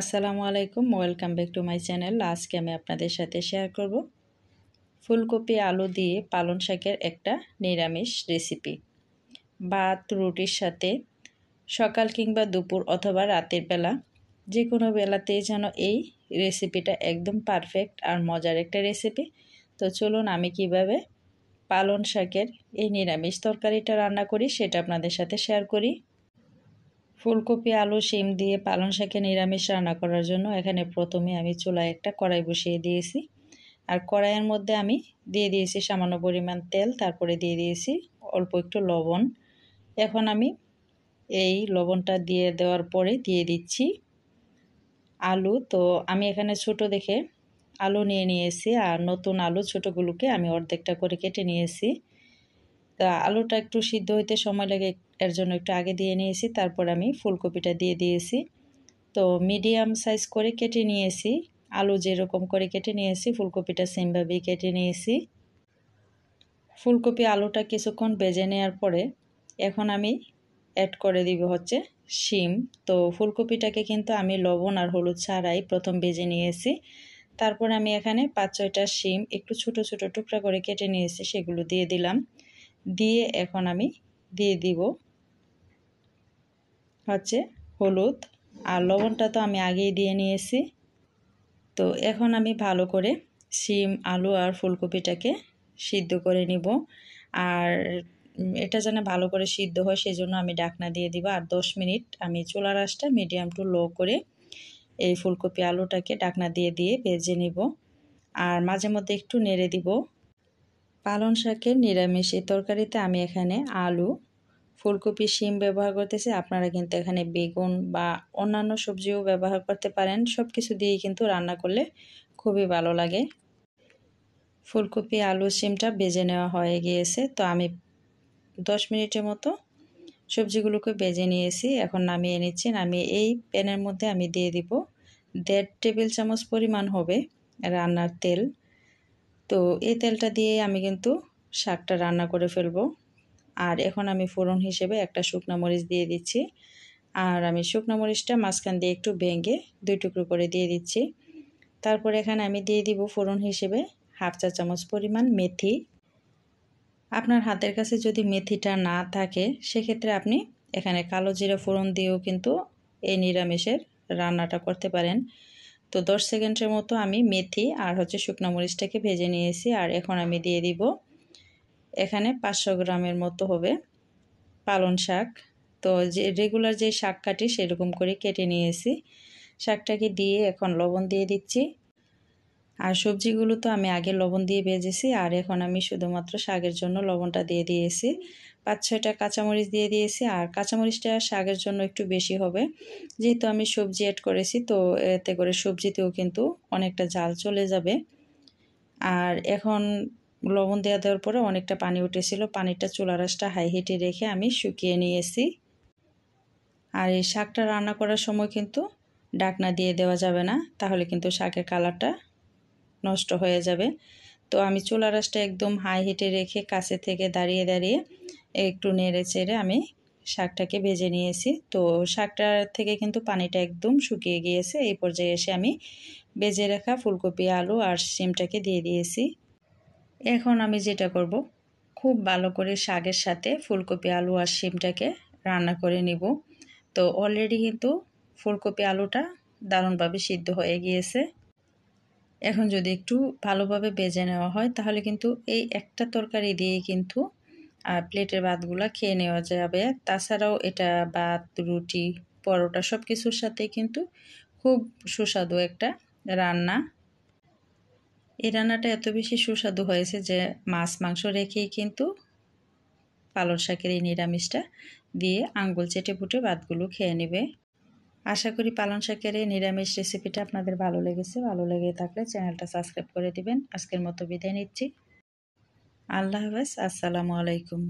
আসসালামু আলাইকুম welcome back to my channel আজকে আমি আপনাদের সাথে শেয়ার করব ফুলকপি আলু দিয়ে পালন শাকের একটা নিরামিষ রেসিপি ভাত রুটির সাথে সকাল কিংবা দুপুর অথবা রাতের বেলা যে কোনো বেলাতেই যেন এই রেসিপিটা একদম পারফেক্ট আর মজার একটা রেসিপি তো চলুন আমি কিভাবে পালন শাকের এই নিরামিষ তরকারিটা রান্না করি সেটা আপনাদের সাথে শেয়ার করি ফুলকপি আলু শিম দিয়ে পালং শাকে নিরামিষ রান্না করার জন্য এখানে প্রথমে আমি চুলায় একটা কড়াই বসিয়ে দিয়েছি আর কড়াইয়ের মধ্যে আমি দিয়ে দিয়েছি সামান্য পরিমাণ তেল তারপরে দিয়ে দিয়েছি অল্প একটু লবণ এখন আমি এই লবণটা দিয়ে দেওয়ার পরে দিয়ে দিচ্ছি আলু তো আমি এখানে ছোট দেখে আলু নিয়ে নিয়েছি আর নতুন আলু ছোটোগুলোকে আমি অর্ধেকটা করে কেটে নিয়েছি তা আলুটা একটু সিদ্ধ হইতে সময় লাগে এর জন্য একটু আগে দিয়ে নিয়েছি তারপর আমি ফুলকপিটা দিয়ে দিয়েছি তো মিডিয়াম সাইজ করে কেটে নিয়েছি আলু যেরকম করে কেটে নিয়েছি ফুলকপিটা সেমভাবেই কেটে নিয়েছি ফুলকপি আলুটা কিছুক্ষণ বেজে নেওয়ার পরে এখন আমি অ্যাড করে দিব হচ্ছে শিম তো ফুলকপিটাকে কিন্তু আমি লবণ আর হলুদ ছাড়াই প্রথম বেজে নিয়েছি তারপর আমি এখানে পাঁচ ছয়টা শিম একটু ছোট ছোট টুকরা করে কেটে নিয়েছি সেগুলো দিয়ে দিলাম দিয়ে এখন আমি দিয়ে দিব হচ্ছে হলুদ আর লবণটা তো আমি আগেই দিয়ে নিয়েছি তো এখন আমি ভালো করে শিম আলু আর ফুলকপিটাকে সিদ্ধ করে নিব আর এটা যেন ভালো করে সিদ্ধ হয় সেজন্য আমি ডাকনা দিয়ে দিব আর দশ মিনিট আমি চোলা রাসটা মিডিয়াম টু লো করে এই ফুলকপি আলুটাকে ডাকনা দিয়ে দিয়ে ভেজে নিব আর মাঝে মধ্যে একটু নেড়ে দিব পালং শাকের নিরামিষ তরকারিতে আমি এখানে আলু ফুলকপি শিম ব্যবহার করতেছি আপনারা কিন্তু এখানে বেগুন বা অন্যান্য সবজিও ব্যবহার করতে পারেন সব কিছু দিয়েই কিন্তু রান্না করলে খুবই ভালো লাগে ফুলকপি আলু শিমটা বেজে নেওয়া হয়ে গিয়েছে তো আমি দশ মিনিটের মতো সবজিগুলোকে বেজে নিয়েছি এখন নামিয়ে নিচ্ছি নামিয়ে এই প্যানের মধ্যে আমি দিয়ে দিব দেড় টেবিল চামচ পরিমাণ হবে রান্নার তেল তো এই তেলটা দিয়ে আমি কিন্তু শাকটা রান্না করে ফেলবো আর এখন আমি ফোড়ন হিসেবে একটা শুকনা মরিচ দিয়ে দিচ্ছি আর আমি শুকনা মরিচটা মাঝখান দিয়ে একটু ভেঙে দুই টুকরো করে দিয়ে দিচ্ছি তারপর এখানে আমি দিয়ে দিব ফোড়ন হিসেবে হাফ চা চামচ পরিমাণ মেথি আপনার হাতের কাছে যদি মেথিটা না থাকে সেক্ষেত্রে আপনি এখানে কালো জিরা ফোড়ন দিয়েও কিন্তু এই নিরামিষের রান্নাটা করতে পারেন তো দশ সেকেন্ডের মতো আমি মেথি আর হচ্ছে শুকনো মরিচটাকে ভেজে নিয়েছি আর এখন আমি দিয়ে দিব এখানে পাঁচশো গ্রামের মতো হবে পালন শাক তো যে রেগুলার যে শাক কাটি সেরকম করে কেটে নিয়েছি শাকটাকে দিয়ে এখন লবণ দিয়ে দিচ্ছি আর সবজিগুলো তো আমি আগে লবণ দিয়ে ভেজেছি আর এখন আমি শুধুমাত্র শাকের জন্য লবণটা দিয়ে দিয়েছি পাঁচ ছয়টা কাঁচামরিচ দিয়ে দিয়েছি আর কাঁচামরিচটা শাকের জন্য একটু বেশি হবে যেহেতু আমি সবজি অ্যাড করেছি তো এতে করে সবজিতেও কিন্তু অনেকটা জাল চলে যাবে আর এখন লবণ দেওয়া দেওয়ার পরে অনেকটা পানি উঠেছিল পানিটা চুলা রাসটা হাই হিটে রেখে আমি শুকিয়ে নিয়েছি আর এই শাকটা রান্না করার সময় কিন্তু ডাকনা দিয়ে দেওয়া যাবে না তাহলে কিন্তু শাকের কালারটা নষ্ট হয়ে যাবে তো আমি চুলা রাসটা একদম হাই হিটে রেখে কাছে থেকে দাঁড়িয়ে দাঁড়িয়ে একটু নেড়ে চেড়ে আমি শাকটাকে ভেজে নিয়েছি তো শাকটার থেকে কিন্তু পানিটা একদম শুকিয়ে গিয়েছে এই পর্যায়ে এসে আমি ভেজে রাখা ফুলকপি আলু আর সিমটাকে দিয়ে দিয়েছি এখন আমি যেটা করব খুব ভালো করে শাকের সাথে ফুলকপি আলু আর সিমটাকে রান্না করে নিব তো অলরেডি কিন্তু ফুলকপি আলুটা দারুণভাবে সিদ্ধ হয়ে গিয়েছে এখন যদি একটু ভালোভাবে বেজে নেওয়া হয় তাহলে কিন্তু এই একটা তরকারি দিয়ে কিন্তু প্লেটের ভাতগুলো খেয়ে নেওয়া যাবে তাছাড়াও এটা ভাত রুটি পরোটা সব কিছুর সাথে কিন্তু খুব সুস্বাদু একটা রান্না এই রান্নাটা এত বেশি সুস্বাদু হয়েছে যে মাছ মাংস রেখেই কিন্তু পালন শাকের এই নিরামিষটা দিয়ে আঙ্গুল চেটে ফুটে ভাতগুলো খেয়ে নেবে আশা করি পালন শাকের এই নিরামিষ রেসিপিটা আপনাদের ভালো লেগেছে ভালো লেগে থাকলে চ্যানেলটা সাবস্ক্রাইব করে দিবেন আজকের মতো বিদায় নিচ্ছি আল্লাহ হাফেজ আসসালামু আলাইকুম